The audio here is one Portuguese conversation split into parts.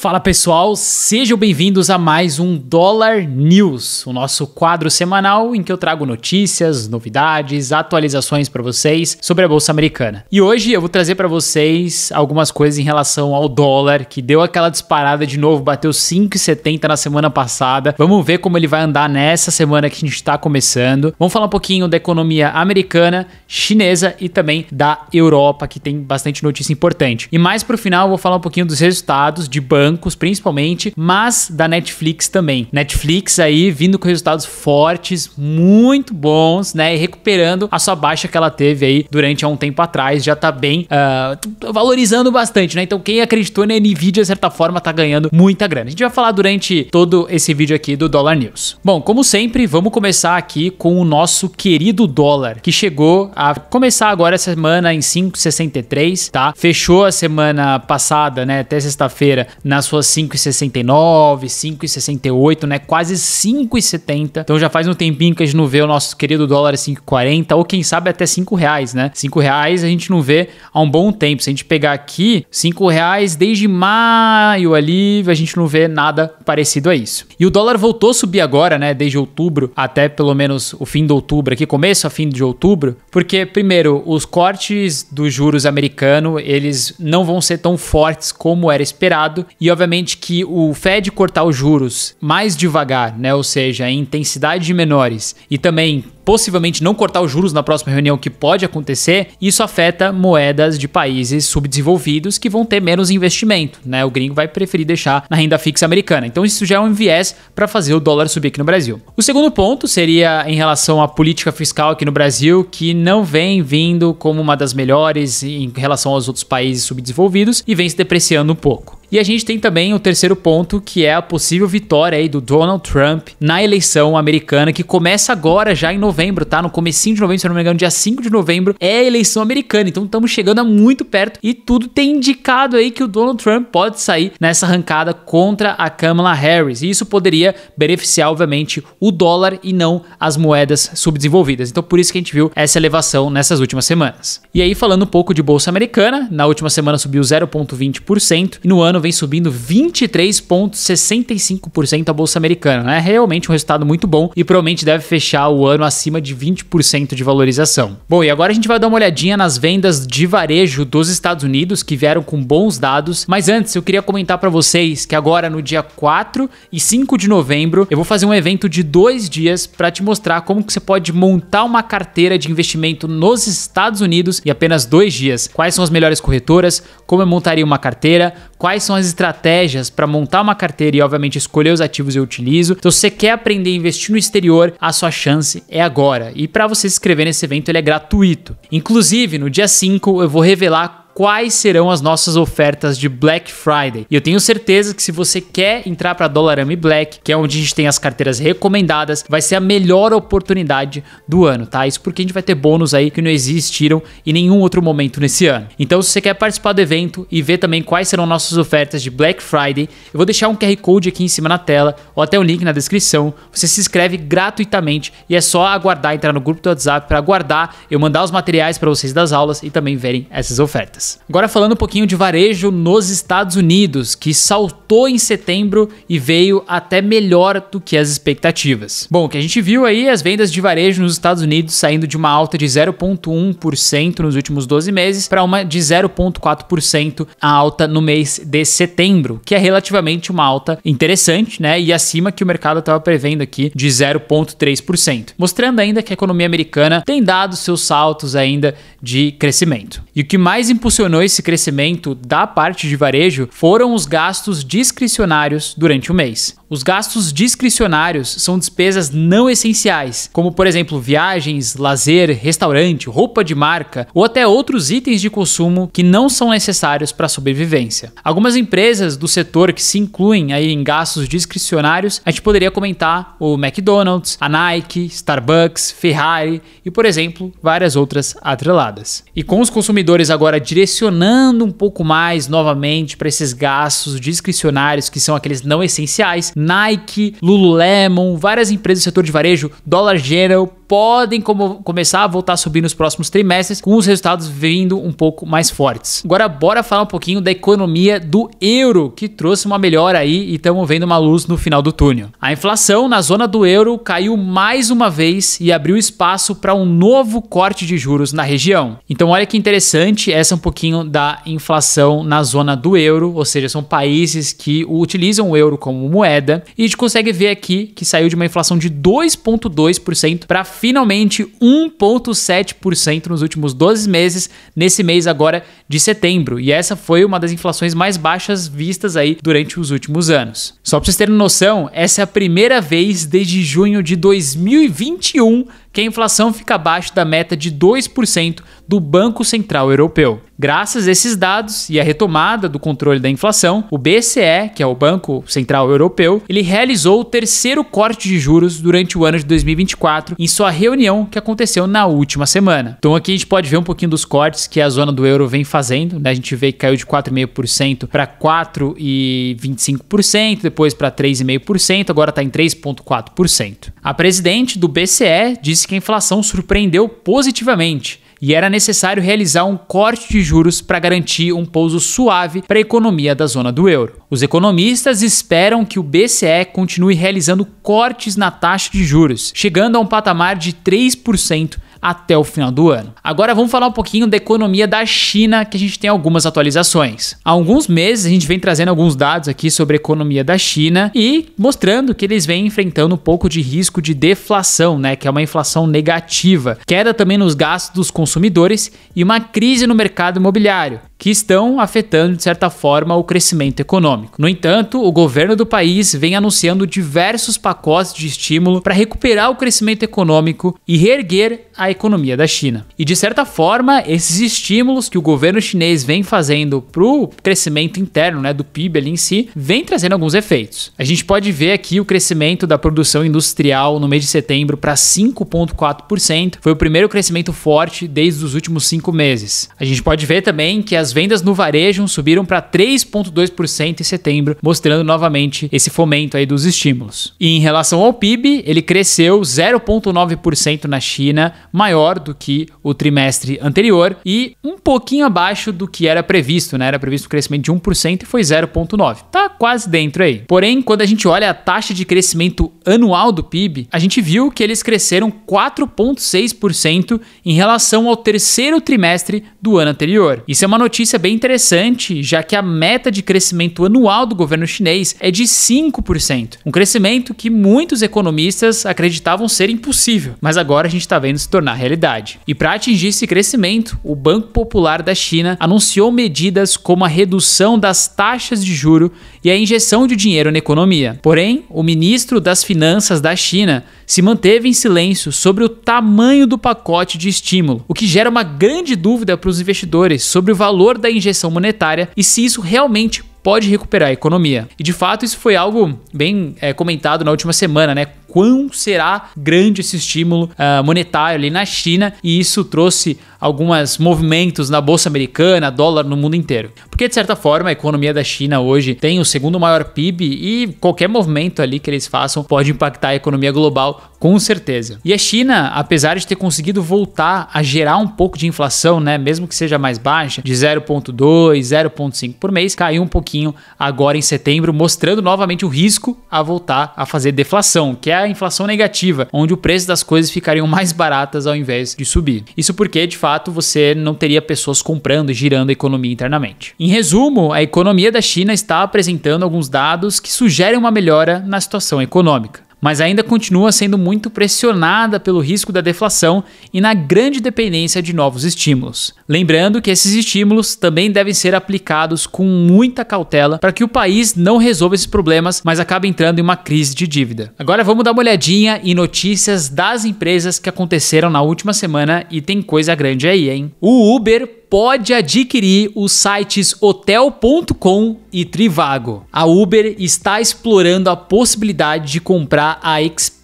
Fala pessoal, sejam bem-vindos a mais um Dollar News, o nosso quadro semanal em que eu trago notícias, novidades, atualizações para vocês sobre a bolsa americana. E hoje eu vou trazer para vocês algumas coisas em relação ao dólar que deu aquela disparada de novo, bateu 5,70 na semana passada. Vamos ver como ele vai andar nessa semana que a gente está começando. Vamos falar um pouquinho da economia americana, chinesa e também da Europa, que tem bastante notícia importante. E mais para o final, eu vou falar um pouquinho dos resultados de banco bancos, principalmente, mas da Netflix também. Netflix aí vindo com resultados fortes, muito bons, né? E recuperando a sua baixa que ela teve aí durante há um tempo atrás, já tá bem uh, valorizando bastante, né? Então, quem acreditou na Nvidia, de certa forma, tá ganhando muita grana. A gente vai falar durante todo esse vídeo aqui do Dollar News. Bom, como sempre, vamos começar aqui com o nosso querido dólar, que chegou a começar agora essa semana em 5,63, tá? Fechou a semana passada, né? Até sexta-feira na nas suas 5,69, 5,68, né? Quase 5,70. Então já faz um tempinho que a gente não vê o nosso querido dólar 5,40 ou quem sabe até 5 reais, né? 5 reais a gente não vê há um bom tempo. Se a gente pegar aqui, 5 reais desde maio ali, a gente não vê nada parecido a isso. E o dólar voltou a subir agora, né? Desde outubro até pelo menos o fim de outubro aqui, começo a fim de outubro, porque primeiro, os cortes dos juros americano, eles não vão ser tão fortes como era esperado e e obviamente que o Fed cortar os juros mais devagar, né, ou seja, em intensidades menores e também possivelmente não cortar os juros na próxima reunião, que pode acontecer, isso afeta moedas de países subdesenvolvidos que vão ter menos investimento, né? O gringo vai preferir deixar na renda fixa americana. Então isso já é um viés para fazer o dólar subir aqui no Brasil. O segundo ponto seria em relação à política fiscal aqui no Brasil, que não vem vindo como uma das melhores em relação aos outros países subdesenvolvidos e vem se depreciando um pouco. E a gente tem também o terceiro ponto, que é a possível vitória aí do Donald Trump na eleição americana, que começa agora já em novembro, tá? No comecinho de novembro, se eu não me engano, dia 5 de novembro, é eleição americana. Então estamos chegando muito perto e tudo tem indicado aí que o Donald Trump pode sair nessa arrancada contra a Kamala Harris. E isso poderia beneficiar, obviamente, o dólar e não as moedas subdesenvolvidas. Então por isso que a gente viu essa elevação nessas últimas semanas. E aí, falando um pouco de Bolsa Americana, na última semana subiu 0,20% e no ano vem subindo 23,65% a Bolsa Americana. É né? realmente um resultado muito bom e provavelmente deve fechar o ano a acima de 20% de valorização. Bom, e agora a gente vai dar uma olhadinha nas vendas de varejo dos Estados Unidos, que vieram com bons dados. Mas antes, eu queria comentar para vocês que agora no dia 4 e 5 de novembro, eu vou fazer um evento de dois dias para te mostrar como que você pode montar uma carteira de investimento nos Estados Unidos em apenas dois dias. Quais são as melhores corretoras, como eu montaria uma carteira, quais são as estratégias para montar uma carteira e, obviamente, escolher os ativos que eu utilizo. Então, se você quer aprender a investir no exterior, a sua chance é agora agora. E para você se inscrever nesse evento, ele é gratuito. Inclusive, no dia 5 eu vou revelar quais serão as nossas ofertas de Black Friday. E eu tenho certeza que se você quer entrar para Dollarama Black, que é onde a gente tem as carteiras recomendadas, vai ser a melhor oportunidade do ano, tá? Isso porque a gente vai ter bônus aí que não existiram em nenhum outro momento nesse ano. Então, se você quer participar do evento e ver também quais serão nossas ofertas de Black Friday, eu vou deixar um QR Code aqui em cima na tela ou até um link na descrição. Você se inscreve gratuitamente e é só aguardar entrar no grupo do WhatsApp para aguardar eu mandar os materiais para vocês das aulas e também verem essas ofertas. Agora falando um pouquinho de varejo nos Estados Unidos, que saltou em setembro e veio até melhor do que as expectativas. Bom, o que a gente viu aí é as vendas de varejo nos Estados Unidos saindo de uma alta de 0.1% nos últimos 12 meses para uma de 0.4% a alta no mês de setembro, que é relativamente uma alta interessante, né? E acima que o mercado estava prevendo aqui de 0.3%, mostrando ainda que a economia americana tem dado seus saltos ainda de crescimento. E o que mais impulsionou impulsionou esse crescimento da parte de varejo foram os gastos discricionários durante o mês. Os gastos discricionários são despesas não essenciais, como por exemplo viagens, lazer, restaurante, roupa de marca ou até outros itens de consumo que não são necessários para a sobrevivência. Algumas empresas do setor que se incluem aí em gastos discricionários, a gente poderia comentar o McDonald's, a Nike, Starbucks, Ferrari e, por exemplo, várias outras atreladas. E com os consumidores agora direcionando um pouco mais novamente para esses gastos discricionários que são aqueles não essenciais, Nike, Lululemon, várias empresas do setor de varejo, Dollar General, podem como, começar a voltar a subir nos próximos trimestres, com os resultados vindo um pouco mais fortes. Agora, bora falar um pouquinho da economia do euro, que trouxe uma melhora aí e estamos vendo uma luz no final do túnel. A inflação na zona do euro caiu mais uma vez e abriu espaço para um novo corte de juros na região. Então, olha que interessante, essa é um pouquinho da inflação na zona do euro, ou seja, são países que utilizam o euro como moeda, e a gente consegue ver aqui que saiu de uma inflação de 2,2% para finalmente 1,7% nos últimos 12 meses, nesse mês agora de setembro. E essa foi uma das inflações mais baixas vistas aí durante os últimos anos. Só para vocês terem noção, essa é a primeira vez desde junho de 2021 que a inflação fica abaixo da meta de 2% do Banco Central Europeu. Graças a esses dados e à retomada do controle da inflação, o BCE, que é o Banco Central Europeu, ele realizou o terceiro corte de juros durante o ano de 2024 em sua reunião que aconteceu na última semana. Então aqui a gente pode ver um pouquinho dos cortes que a zona do euro vem fazendo, né? A gente vê que caiu de 4,5% para 4,25%, depois para 3,5%, agora está em 3,4%. A presidente do BCE disse disse que a inflação surpreendeu positivamente e era necessário realizar um corte de juros para garantir um pouso suave para a economia da zona do euro. Os economistas esperam que o BCE continue realizando cortes na taxa de juros, chegando a um patamar de 3% até o final do ano. Agora vamos falar um pouquinho da economia da China, que a gente tem algumas atualizações. Há alguns meses a gente vem trazendo alguns dados aqui sobre a economia da China e mostrando que eles vêm enfrentando um pouco de risco de deflação, né, que é uma inflação negativa, queda também nos gastos dos consumidores e uma crise no mercado imobiliário, que estão afetando de certa forma o crescimento econômico. No entanto, o governo do país vem anunciando diversos pacotes de estímulo para recuperar o crescimento econômico e reerguer à economia da China. E de certa forma, esses estímulos que o governo chinês vem fazendo para o crescimento interno né, do PIB ali em si, vem trazendo alguns efeitos. A gente pode ver aqui o crescimento da produção industrial no mês de setembro para 5,4%, foi o primeiro crescimento forte desde os últimos cinco meses. A gente pode ver também que as vendas no varejo subiram para 3,2% em setembro, mostrando novamente esse fomento aí dos estímulos. E em relação ao PIB, ele cresceu 0,9% na China, maior do que o trimestre anterior e um pouquinho abaixo do que era previsto, né? Era previsto um crescimento de 1% e foi 0,9%. Tá quase dentro aí. Porém, quando a gente olha a taxa de crescimento anual do PIB, a gente viu que eles cresceram 4,6% em relação ao terceiro trimestre do ano anterior. Isso é uma notícia bem interessante, já que a meta de crescimento anual do governo chinês é de 5%, um crescimento que muitos economistas acreditavam ser impossível, mas agora a gente está vendo se tornando tornar realidade. E para atingir esse crescimento, o Banco Popular da China anunciou medidas como a redução das taxas de juro e a injeção de dinheiro na economia. Porém, o ministro das Finanças da China se manteve em silêncio sobre o tamanho do pacote de estímulo, o que gera uma grande dúvida para os investidores sobre o valor da injeção monetária e se isso realmente pode recuperar a economia. E de fato, isso foi algo bem é, comentado na última semana, né? quão será grande esse estímulo uh, monetário ali na China e isso trouxe alguns movimentos na bolsa americana, dólar no mundo inteiro. Porque de certa forma a economia da China hoje tem o segundo maior PIB e qualquer movimento ali que eles façam pode impactar a economia global com certeza. E a China, apesar de ter conseguido voltar a gerar um pouco de inflação, né, mesmo que seja mais baixa, de 0.2, 0.5 por mês, caiu um pouquinho agora em setembro, mostrando novamente o risco a voltar a fazer deflação, que é a inflação negativa, onde o preço das coisas ficariam mais baratas ao invés de subir. Isso porque, de fato, você não teria pessoas comprando e girando a economia internamente. Em resumo, a economia da China está apresentando alguns dados que sugerem uma melhora na situação econômica mas ainda continua sendo muito pressionada pelo risco da deflação e na grande dependência de novos estímulos. Lembrando que esses estímulos também devem ser aplicados com muita cautela para que o país não resolva esses problemas, mas acabe entrando em uma crise de dívida. Agora vamos dar uma olhadinha em notícias das empresas que aconteceram na última semana e tem coisa grande aí, hein? O Uber pode adquirir os sites hotel.com e Trivago. A Uber está explorando a possibilidade de comprar a Expedia,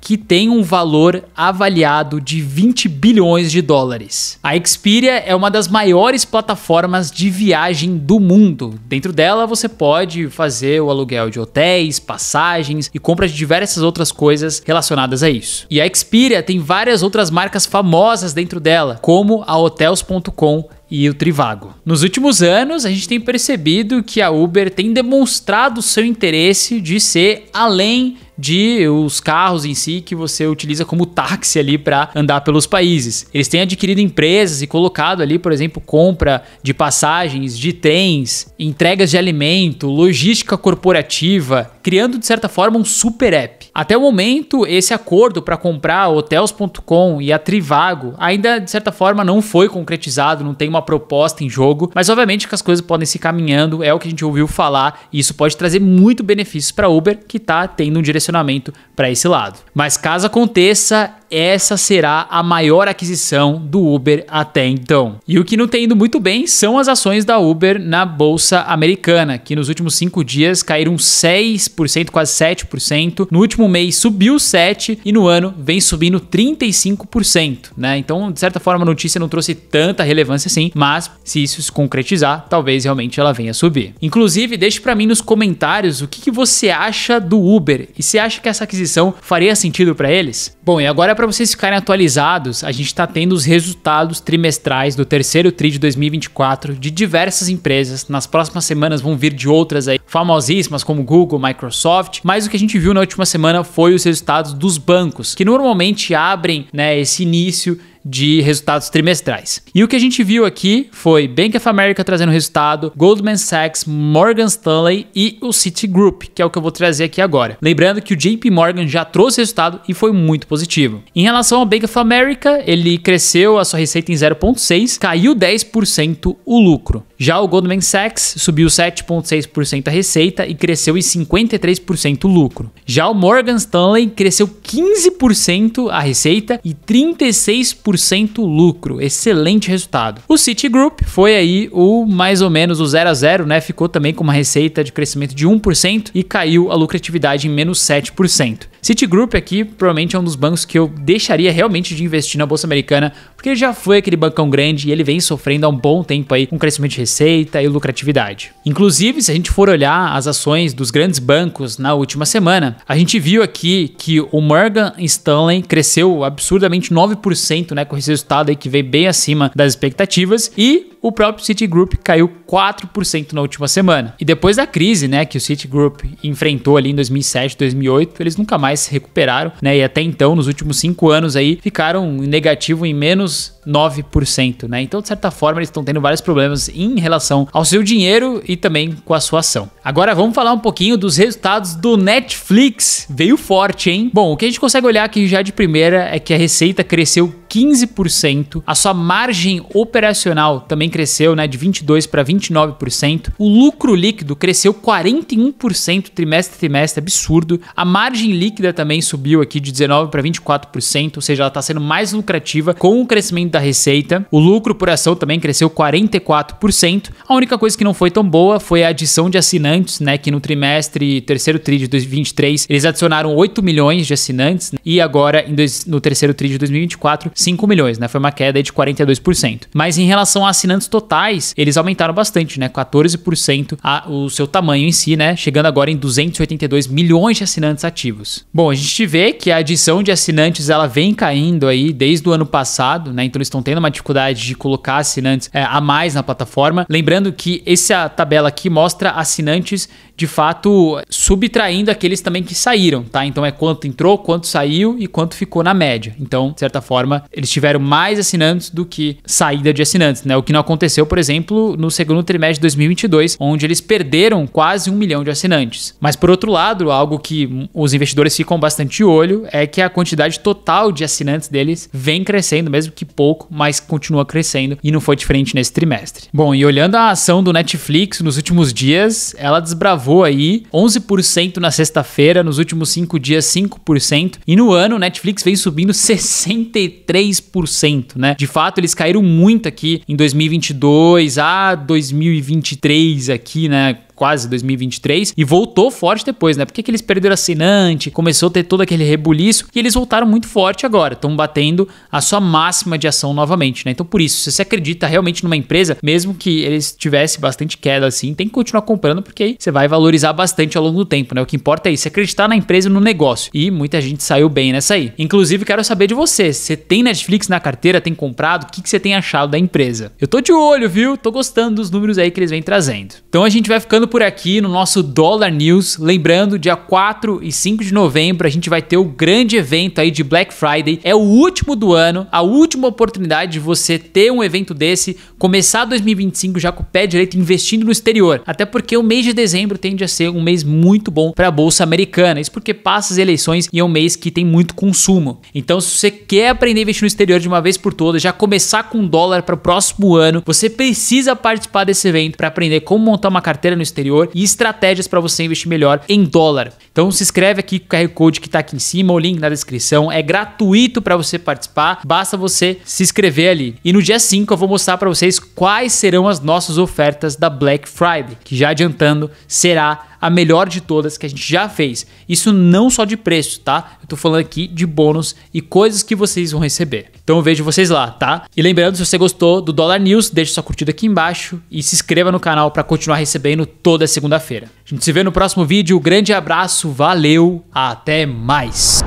que tem um valor avaliado de 20 bilhões de dólares. A Expedia é uma das maiores plataformas de viagem do mundo. Dentro dela você pode fazer o aluguel de hotéis, passagens e compras de diversas outras coisas relacionadas a isso. E a Expedia tem várias outras marcas famosas dentro dela, como a hotels.com e o Trivago. Nos últimos anos, a gente tem percebido que a Uber tem demonstrado seu interesse de ser além de os carros em si que você utiliza como táxi ali para andar pelos países. Eles têm adquirido empresas e colocado ali, por exemplo, compra de passagens, de trens, entregas de alimento, logística corporativa, criando de certa forma um super app. Até o momento, esse acordo para comprar hotels.com e a Trivago ainda de certa forma não foi concretizado, não tem uma proposta em jogo, mas obviamente que as coisas podem se caminhando, é o que a gente ouviu falar, e isso pode trazer muito benefícios para Uber, que está tendo um direcionamento relacionamento para esse lado. Mas caso aconteça, essa será a maior aquisição do Uber até então. E o que não tem indo muito bem são as ações da Uber na bolsa americana, que nos últimos cinco dias caíram 6%, quase 7%. No último mês subiu 7% e no ano vem subindo 35%. Né? Então, de certa forma, a notícia não trouxe tanta relevância assim, mas se isso se concretizar, talvez realmente ela venha subir. Inclusive, deixe para mim nos comentários o que, que, você acha do Uber e se acha que essa aquisição faria sentido para eles. Bom, e agora para vocês ficarem atualizados, a gente está tendo os resultados trimestrais do terceiro TRI de 2024 de diversas empresas. Nas próximas semanas vão vir de outras aí, famosíssimas como Google, Microsoft. Mas o que a gente viu na última semana foi os resultados dos bancos, que normalmente abrem né, esse início de resultados trimestrais. E o que a gente viu aqui foi Bank of America trazendo resultado, Goldman Sachs, Morgan Stanley e o Citigroup, que é o que eu vou trazer aqui agora. Lembrando que o JP Morgan já trouxe resultado e foi muito positivo. Em relação ao Bank of America, ele cresceu a sua receita em 0,6, caiu 10% o lucro. Já o Goldman Sachs subiu 7,6% a receita e cresceu em 53% o lucro. Já o Morgan Stanley cresceu 15% a receita e 36% 3% lucro. Excelente resultado. O Citigroup foi aí o mais ou menos o 0 a 0, né? Ficou também com uma receita de crescimento de 1% e caiu a lucratividade em menos 7%. Citigroup aqui provavelmente é um dos bancos que eu deixaria realmente de investir na bolsa americana, porque ele já foi aquele bancão grande e ele vem sofrendo há um bom tempo aí com crescimento de receita e lucratividade. Inclusive, se a gente for olhar as ações dos grandes bancos na última semana, a gente viu aqui que o Morgan Stanley cresceu absurdamente 9%, né, com esse resultado aí que veio bem acima das expectativas e o próprio Citigroup caiu 4% na última semana. E depois da crise, né, que o Citigroup enfrentou ali em 2007, 2008, eles nunca mais mais se recuperaram, né? E até então, nos últimos cinco anos aí, ficaram negativo em menos 9%, né? Então, de certa forma, eles estão tendo vários problemas em relação ao seu dinheiro e também com a sua ação. Agora vamos falar um pouquinho dos resultados do Netflix. Veio forte, hein? Bom, o que a gente consegue olhar aqui já de primeira é que a receita cresceu 15%, a sua margem operacional também cresceu, né, de 22 para 29%. O lucro líquido cresceu 41% trimestre a trimestre, absurdo. A margem líquida também subiu aqui de 19 para 24%, ou seja, ela está sendo mais lucrativa com o crescimento da da receita. O lucro por ação também cresceu 44%. A única coisa que não foi tão boa foi a adição de assinantes, né, que no trimestre, terceiro tri de 2023, eles adicionaram 8 milhões de assinantes né, e agora dois, no terceiro tri de 2024, 5 milhões, né? Foi uma queda de 42%. Mas em relação a assinantes totais, eles aumentaram bastante, né? 14% a, o seu tamanho em si, né? Chegando agora em 282 milhões de assinantes ativos. Bom, a gente vê que a adição de assinantes ela vem caindo aí desde o ano passado, né? Então fortunas estão tendo uma dificuldade de colocar assinantes é, a mais na plataforma. Lembrando que essa tabela aqui mostra assinantes de fato subtraindo aqueles também que saíram, tá? Então é quanto entrou, quanto saiu e quanto ficou na média. Então, de certa forma, eles tiveram mais assinantes do que saída de assinantes, né? O que não aconteceu, por exemplo, no segundo trimestre de 2022, onde eles perderam quase um milhão de assinantes. Mas por outro lado, algo que os investidores ficam bastante de olho é que a quantidade total de assinantes deles vem crescendo, mesmo que pouco pouco, mas continua crescendo e não foi diferente nesse trimestre. Bom, e olhando a ação do Netflix nos últimos dias, ela desbravou aí 11% na sexta-feira, nos últimos 5 dias 5%, e no ano o Netflix vem subindo 63%, né? De fato, eles caíram muito aqui em 2022 a 2023 aqui, né? quase 2023, e voltou forte depois, né? Porque que eles perderam assinante, começou a ter todo aquele rebuliço, e eles voltaram muito forte agora, estão batendo a sua máxima de ação novamente, né? Então, por isso, se você acredita realmente numa empresa, mesmo que eles tivessem bastante queda assim, tem que continuar comprando, porque aí você vai valorizar bastante ao longo do tempo, né? O que importa é isso, é acreditar na empresa e no negócio. E muita gente saiu bem nessa aí. Inclusive, quero saber de você. Você tem Netflix na carteira, tem comprado? O que, que você tem achado da empresa? Eu tô de olho, viu? Tô gostando dos números aí que eles vêm trazendo. Então a gente vai ficando por aqui no nosso Dollar News. Lembrando, dia 4 e 5 de novembro a gente vai ter o grande evento aí de Black Friday. É o último do ano, a última oportunidade de você ter um evento desse, começar 2025 já com o pé direito investindo no exterior. Até porque o mês de dezembro tende a ser um mês muito bom para a bolsa americana. Isso porque passa as eleições e é um mês que tem muito consumo. Então, se você quer aprender a investir no exterior de uma vez por todas, já começar com dólar para o próximo ano, você precisa participar desse evento para aprender como montar uma carteira no exterior exterior e estratégias para você investir melhor em dólar. Então se inscreve aqui com o QR Code que está aqui em cima, o link na descrição. É gratuito para você participar, basta você se inscrever ali. E no dia 5 eu vou mostrar para vocês quais serão as nossas ofertas da Black Friday, que já adiantando será a melhor de todas que a gente já fez. Isso não só de preço, tá? Eu tô falando aqui de bônus e coisas que vocês vão receber. Então eu vejo vocês lá, tá? E lembrando, se você gostou do Dollar News, deixe sua curtida aqui embaixo e se inscreva no canal para continuar recebendo toda segunda-feira. A gente se vê no próximo vídeo. Grande abraço, valeu, até mais.